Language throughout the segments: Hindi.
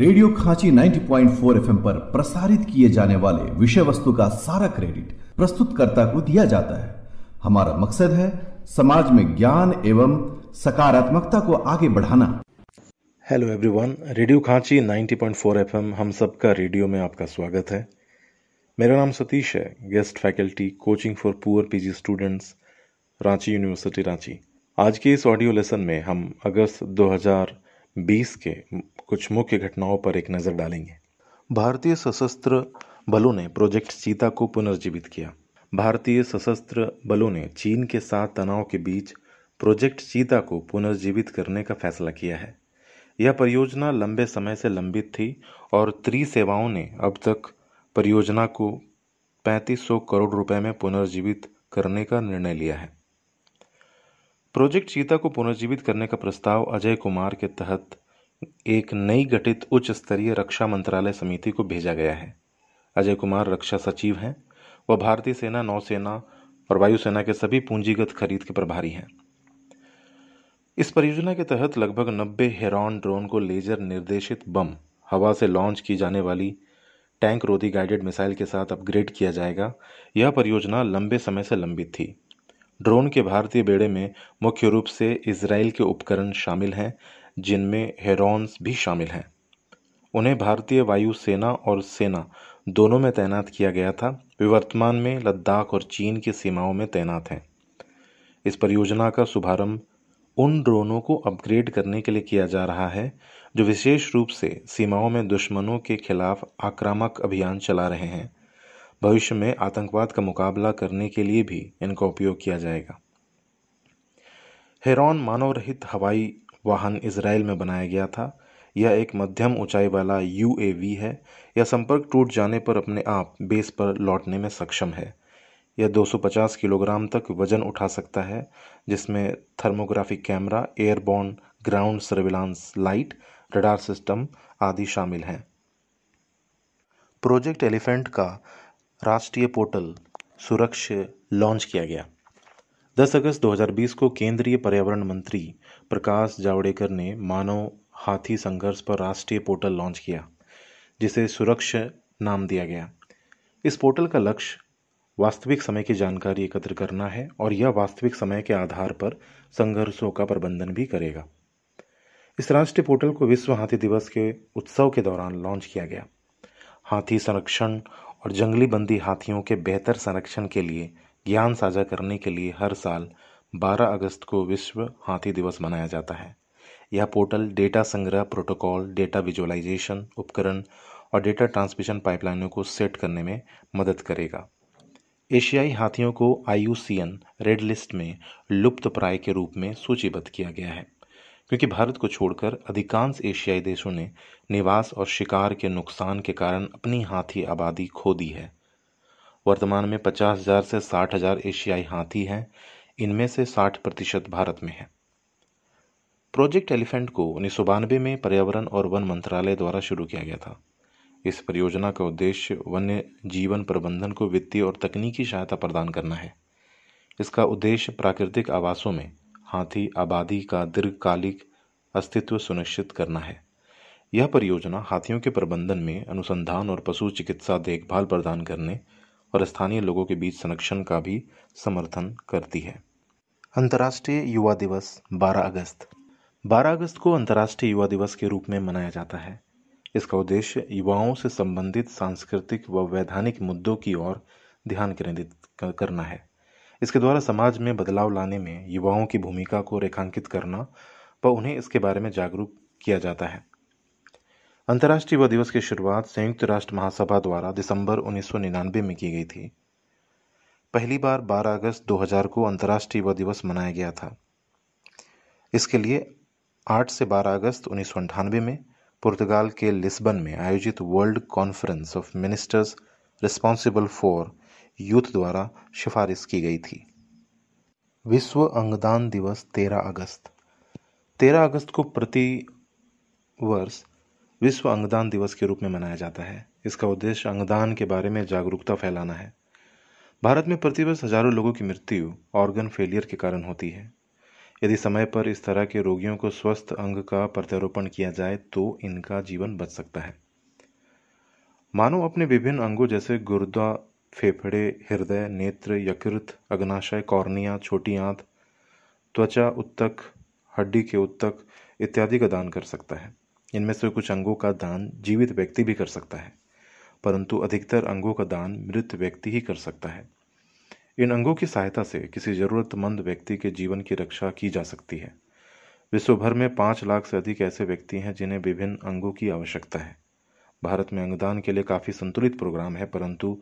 रेडियो खांची 90.4 पॉइंट पर प्रसारित किए जाने वाले विषय वस्तु का सारा क्रेडिट प्रस्तुतकर्ता को दिया जाता है हमारा मकसद है समाज में ज्ञान एवं सकारात्मकता को आगे बढ़ाना hello everyone radio Khanchi 90.4 point हम सबका रेडियो में आपका स्वागत है मेरा नाम सतीश है guest faculty coaching for poor PG students Ranchi university Ranchi आज के इस ऑडियो लेसन में हम अगस्त 2000 बीस के कुछ मुख्य घटनाओं पर एक नज़र डालेंगे भारतीय सशस्त्र बलों ने प्रोजेक्ट चीता को पुनर्जीवित किया भारतीय सशस्त्र बलों ने चीन के साथ तनाव के बीच प्रोजेक्ट चीता को पुनर्जीवित करने का फैसला किया है यह परियोजना लंबे समय से लंबित थी और त्री सेवाओं ने अब तक परियोजना को 3500 करोड़ रुपए में पुनर्जीवित करने का निर्णय लिया है प्रोजेक्ट चीता को पुनर्जीवित करने का प्रस्ताव अजय कुमार के तहत एक नई गठित उच्च स्तरीय रक्षा मंत्रालय समिति को भेजा गया है अजय कुमार रक्षा सचिव हैं वह भारतीय सेना नौसेना और वायुसेना के सभी पूंजीगत खरीद के प्रभारी हैं इस परियोजना के तहत लगभग 90 हेरॉन ड्रोन को लेजर निर्देशित बम हवा से लॉन्च की जाने वाली टैंक रोधी गाइडेड मिसाइल के साथ अपग्रेड किया जाएगा यह परियोजना लंबे समय से लंबित थी ड्रोन के भारतीय बेड़े में मुख्य रूप से इसराइल के उपकरण शामिल हैं जिनमें हेरॉन्स भी शामिल हैं उन्हें भारतीय वायुसेना और सेना दोनों में तैनात किया गया था वे वर्तमान में लद्दाख और चीन की सीमाओं में तैनात हैं इस परियोजना का शुभारंभ उन ड्रोनों को अपग्रेड करने के लिए किया जा रहा है जो विशेष रूप से सीमाओं में दुश्मनों के खिलाफ आक्रामक अभियान चला रहे हैं भविष्य में आतंकवाद का मुकाबला करने के लिए भी इनका उपयोग किया जाएगा हेरॉन मानव रहित हवाई वाहन इसराइल में बनाया गया था यह एक मध्यम ऊंचाई वाला यू है यह संपर्क टूट जाने पर अपने आप बेस पर लौटने में सक्षम है यह 250 किलोग्राम तक वजन उठा सकता है जिसमें thermographic camera airborne ground surveillance light radar system आदि शामिल हैं प्रोजेक्ट एलिफेंट का राष्ट्रीय पोर्टल सुरक्ष लॉन्च किया गया 10 अगस्त 2020 को केंद्रीय पर्यावरण मंत्री प्रकाश जावड़ेकर ने मानव हाथी संघर्ष पर राष्ट्रीय पोर्टल लॉन्च किया जिसे सुरक्ष नाम दिया गया इस पोर्टल का लक्ष्य वास्तविक समय की जानकारी एकत्र करना है और यह वास्तविक समय के आधार पर संघर्षों का प्रबंधन भी करेगा इस राष्ट्रीय पोर्टल को विश्व हाथी दिवस के उत्सव के दौरान लॉन्च किया गया हाथी संरक्षण और जंगली बंदी हाथियों के बेहतर संरक्षण के लिए ज्ञान साझा करने के लिए हर साल 12 अगस्त को विश्व हाथी दिवस मनाया जाता है यह पोर्टल डेटा संग्रह प्रोटोकॉल डेटा विजुअलाइजेशन उपकरण और डेटा ट्रांसमिशन पाइपलाइनों को सेट करने में मदद करेगा एशियाई हाथियों को आई रेड लिस्ट में लुप्त प्राय के रूप में सूचीबद्ध किया गया है क्योंकि भारत को छोड़कर अधिकांश एशियाई देशों ने निवास और शिकार के नुकसान के कारण अपनी हाथी आबादी खो दी है वर्तमान में पचास हज़ार से साठ हज़ार एशियाई हाथी हैं इनमें से साठ प्रतिशत भारत में है प्रोजेक्ट एलिफेंट को उन्नीस में पर्यावरण और वन मंत्रालय द्वारा शुरू किया गया था इस परियोजना का उद्देश्य वन्य जीवन प्रबंधन को वित्तीय और तकनीकी सहायता प्रदान करना है इसका उद्देश्य प्राकृतिक आवासों में हाथी आबादी का दीर्घकालिक अस्तित्व सुनिश्चित करना है यह परियोजना हाथियों के प्रबंधन में अनुसंधान और पशु चिकित्सा देखभाल प्रदान करने और स्थानीय लोगों के बीच संरक्षण का भी समर्थन करती है अंतर्राष्ट्रीय युवा दिवस 12 अगस्त 12 अगस्त को अंतर्राष्ट्रीय युवा दिवस के रूप में मनाया जाता है इसका उद्देश्य युवाओं से संबंधित सांस्कृतिक व वैधानिक मुद्दों की ओर ध्यान केंद्रित करना है इसके द्वारा समाज में बदलाव लाने में युवाओं की भूमिका को रेखांकित करना व उन्हें इसके बारे में जागरूक किया जाता है अंतर्राष्ट्रीय युवा दिवस की शुरुआत संयुक्त राष्ट्र महासभा द्वारा दिसंबर उन्नीस में की गई थी पहली बार 12 अगस्त 2000 को अंतर्राष्ट्रीय युवा दिवस मनाया गया था इसके लिए 8 से 12 अगस्त उन्नीस में पुर्तगाल के लिस्बन में आयोजित world conference of ministers responsible for youth द्वारा सिफारिश की गई थी विश्व अंगदान दिवस 13 अगस्त 13 अगस्त को प्रति वर्ष विश्व अंगदान दिवस के रूप में मनाया जाता है इसका उद्देश्य अंगदान के बारे में जागरूकता फैलाना है भारत में प्रतिवर्ष हजारों लोगों की मृत्यु ऑर्गन फेलियर के कारण होती है यदि समय पर इस तरह के रोगियों को स्वस्थ अंग का प्रत्यारोपण किया जाए तो इनका जीवन बच सकता है मानव अपने विभिन्न अंगों जैसे गुर्दा फेफड़े हृदय नेत्र यकृत अग्नाशय कॉर्निया छोटी आंत त्वचा उत्तक हड्डी के उत्तक इत्यादि का दान कर सकता है इनमें से कुछ अंगों का दान जीवित व्यक्ति भी कर सकता है परंतु अधिकतर अंगों का दान मृत व्यक्ति ही कर सकता है इन अंगों की सहायता से किसी ज़रूरतमंद व्यक्ति के जीवन की रक्षा की जा सकती है विश्व भर में पाँच लाख से अधिक ऐसे व्यक्ति हैं जिन्हें विभिन्न अंगों की आवश्यकता है भारत में अंगदान के लिए काफ़ी संतुलित प्रोग्राम है परंतु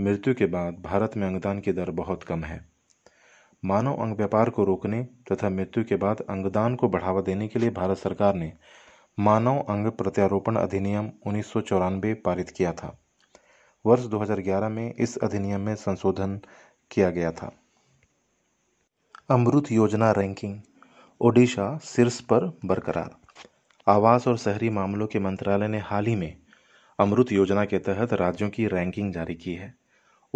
मृत्यु के बाद भारत में अंगदान की दर बहुत कम है मानव अंग व्यापार को रोकने तथा मृत्यु के बाद अंगदान को बढ़ावा देने के लिए भारत सरकार ने मानव अंग प्रत्यारोपण अधिनियम उन्नीस पारित किया था वर्ष 2011 में इस अधिनियम में संशोधन किया गया था अमृत योजना रैंकिंग ओडिशा शीर्ष पर बरकरार आवास और शहरी मामलों के मंत्रालय ने हाल ही में अमृत योजना के तहत राज्यों की रैंकिंग जारी की है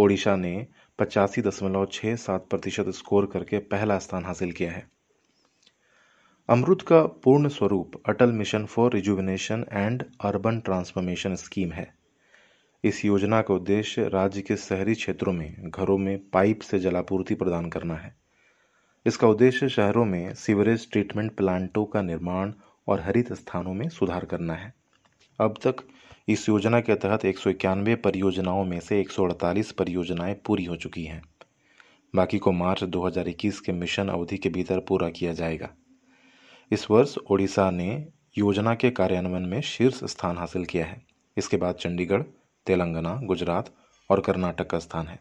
ओडिशा ने पचासी दशमलव छः सात प्रतिशत स्कोर करके पहला स्थान हासिल किया है अमृत का पूर्ण स्वरूप Atal mission for rejuvenation and urban transformation scheme है इस योजना का उद्देश्य राज्य के शहरी क्षेत्रों में घरों में पाइप से जलापूर्ति प्रदान करना है इसका उद्देश्य शहरों में सीवरेज ट्रीटमेंट प्लांटों का निर्माण और हरित स्थानों में सुधार करना है अब तक इस योजना के तहत एक परियोजनाओं में से अड़तालीस परियोजनाएं पूरी हो चुकी हैं बाकी को मार्च 2021 के मिशन अवधि के भीतर पूरा किया जाएगा इस वर्ष ओडिशा ने योजना के कार्यान्वयन में शीर्ष स्थान हासिल किया है इसके बाद चंडीगढ़ तेलंगाना गुजरात और कर्नाटक का स्थान है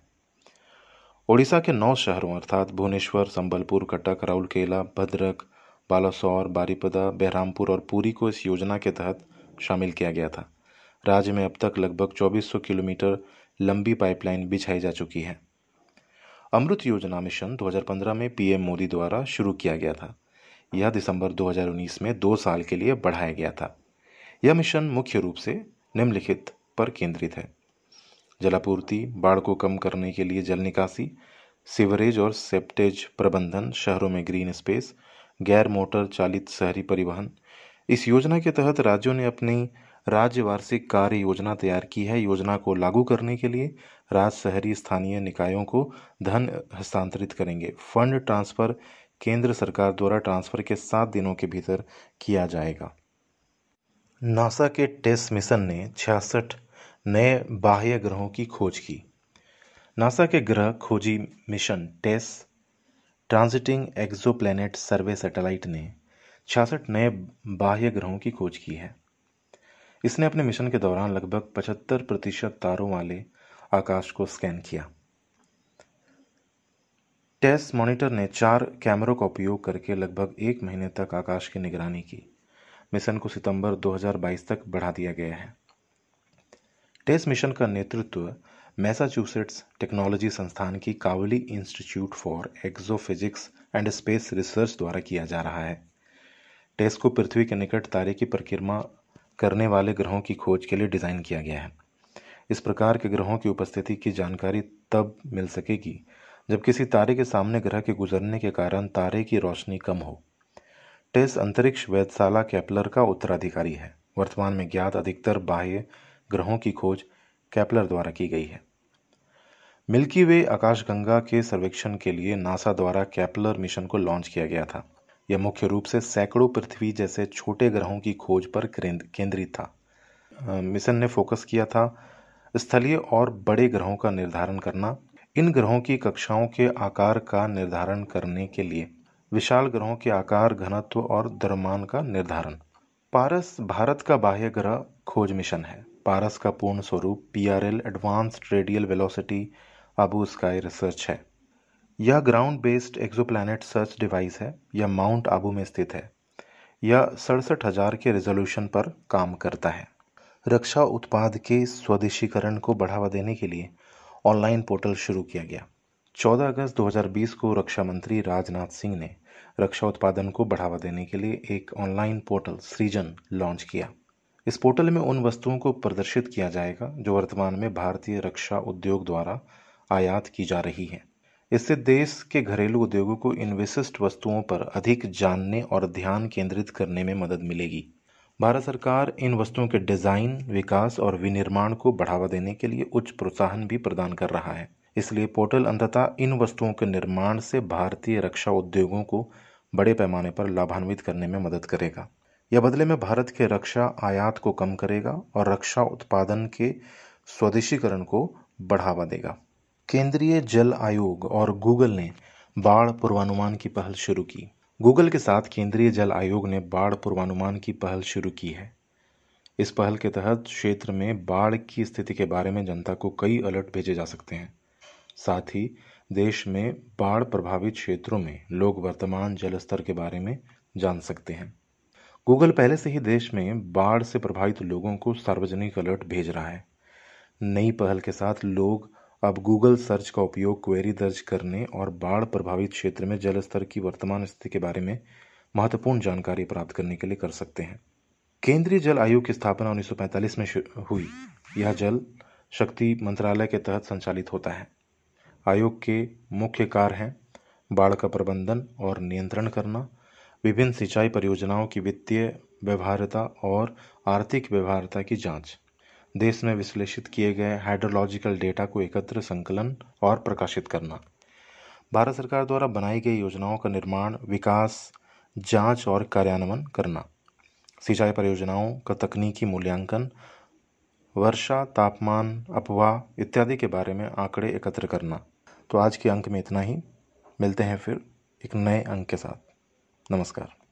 ओडिशा के नौ शहरों अर्थात भुवनेश्वर संबलपुर कटक राउरकेला भद्रक बालासौर बारीपदा बहरामपुर और पुरी को इस योजना के तहत शामिल किया गया था राज्य में अब तक लगभग 2400 किलोमीटर लंबी पाइपलाइन बिछाई जा चुकी है अमृत योजना मिशन 2015 में पीएम मोदी द्वारा शुरू किया गया था यह दिसंबर 2019 में दो साल के लिए बढ़ाया गया था यह मिशन मुख्य रूप से निम्नलिखित पर केंद्रित है जलापूर्ति बाढ़ को कम करने के लिए जल निकासी सीवरेज और सेप्टेज प्रबंधन शहरों में ग्रीन स्पेस गैर मोटर चालित शहरी परिवहन इस योजना के तहत राज्यों ने अपनी राज्य वार्षिक कार्य योजना तैयार की है योजना को लागू करने के लिए राज्य शहरी स्थानीय निकायों को धन हस्तांतरित करेंगे फंड ट्रांसफ़र केंद्र सरकार द्वारा ट्रांसफ़र के सात दिनों के भीतर किया जाएगा नासा के टेस्ट मिशन ने छियासठ नए बाह्य ग्रहों की खोज की नासा के ग्रह खोजी mission TESS transiting exoplanet survey satellite ने छियासठ नए बाह्य ग्रहों की खोज की है इसने अपने मिशन के दौरान लगभग 75 प्रतिशत तारों वाले आकाश को स्कैन किया टेस्ट मॉनिटर ने चार कैमरों का उपयोग करके लगभग एक महीने तक आकाश की निगरानी की मिशन को सितंबर 2022 तक बढ़ा दिया गया है टेस्ट मिशन का नेतृत्व मैसाचुसेट्स टेक्नोलॉजी संस्थान की Kavli institute for astrophysics and space research द्वारा किया जा रहा है टेस्ट को पृथ्वी के निकट तारे की परिक्रमा करने वाले ग्रहों की खोज के लिए डिज़ाइन किया गया है इस प्रकार के ग्रहों की उपस्थिति की जानकारी तब मिल सकेगी जब किसी तारे के सामने ग्रह के गुजरने के कारण तारे की रोशनी कम हो टेस अंतरिक्ष वैधशाला कैपलर का उत्तराधिकारी है वर्तमान में ज्ञात अधिकतर बाह्य ग्रहों की खोज कैपलर द्वारा की गई है मिल्की वे आकाशगंगा के सर्वेक्षण के लिए नासा द्वारा कैपलर मिशन को लॉन्च किया गया था यह मुख्य रूप से सैकड़ों पृथ्वी जैसे छोटे ग्रहों की खोज पर केंद्रित था मिशन ने फोकस किया था स्थलीय और बड़े ग्रहों का निर्धारण करना इन ग्रहों की कक्षाओं के आकार का निर्धारण करने के लिए विशाल ग्रहों के आकार घनत्व और द्रव्यमान का निर्धारण पारस भारत का बाह्य ग्रह खोज मिशन है पारस का पूर्ण स्वरूप P R L advanced radial velocity Abu sky research है यह ground based exoplanet search device है यह माउंट आबू में स्थित है यह सड़सठ हज़ार के रेजोल्यूशन पर काम करता है रक्षा उत्पाद के स्वदेशीकरण को बढ़ावा देने के लिए ऑनलाइन पोर्टल शुरू किया गया 14 अगस्त 2020 को रक्षा मंत्री राजनाथ सिंह ने रक्षा उत्पादन को बढ़ावा देने के लिए एक ऑनलाइन पोर्टल सृजन लॉन्च किया इस पोर्टल में उन वस्तुओं को प्रदर्शित किया जाएगा जो वर्तमान में भारतीय रक्षा उद्योग द्वारा आयात की जा रही हैं इससे देश के घरेलू उद्योगों को इन विशिष्ट वस्तुओं पर अधिक जानने और ध्यान केंद्रित करने में मदद मिलेगी भारत सरकार इन वस्तुओं के डिज़ाइन विकास और विनिर्माण को बढ़ावा देने के लिए उच्च प्रोत्साहन भी प्रदान कर रहा है इसलिए पोर्टल अंततः इन वस्तुओं के निर्माण से भारतीय रक्षा उद्योगों को बड़े पैमाने पर लाभान्वित करने में मदद करेगा यह बदले में भारत के रक्षा आयात को कम करेगा और रक्षा उत्पादन के स्वदेशीकरण को बढ़ावा देगा केंद्रीय जल आयोग और गूगल ने बाढ़ पूर्वानुमान की पहल शुरू की गूगल के साथ केंद्रीय जल आयोग ने बाढ़ पूर्वानुमान की पहल शुरू की है इस पहल के तहत क्षेत्र में बाढ़ की स्थिति के बारे में जनता को कई अलर्ट भेजे जा सकते हैं साथ ही देश में बाढ़ प्रभावित क्षेत्रों में लोग वर्तमान जल स्तर के बारे में जान सकते हैं गूगल पहले से ही देश में बाढ़ से प्रभावित लोगों को सार्वजनिक अलर्ट भेज रहा है नई पहल के साथ लोग अब गूगल सर्च का उपयोग क्वेरी दर्ज करने और बाढ़ प्रभावित क्षेत्र में जल स्तर की वर्तमान स्थिति के बारे में महत्वपूर्ण जानकारी प्राप्त करने के लिए कर सकते हैं केंद्रीय जल आयोग की स्थापना 1945 में हुई यह जल शक्ति मंत्रालय के तहत संचालित होता है आयोग के मुख्य कार्य हैं बाढ़ का प्रबंधन और नियंत्रण करना विभिन्न सिंचाई परियोजनाओं की वित्तीय व्यवहार्यता और आर्थिक व्यवहार्यता की जांच देश में विश्लेषित किए गए हाइड्रोलॉजिकल डेटा को एकत्र संकलन और प्रकाशित करना भारत सरकार द्वारा बनाई गई योजनाओं का निर्माण विकास जांच और कार्यान्वयन करना सिंचाई परियोजनाओं का तकनीकी मूल्यांकन वर्षा तापमान अपवाह इत्यादि के बारे में आंकड़े एकत्र करना तो आज के अंक में इतना ही मिलते हैं फिर एक नए अंक के साथ नमस्कार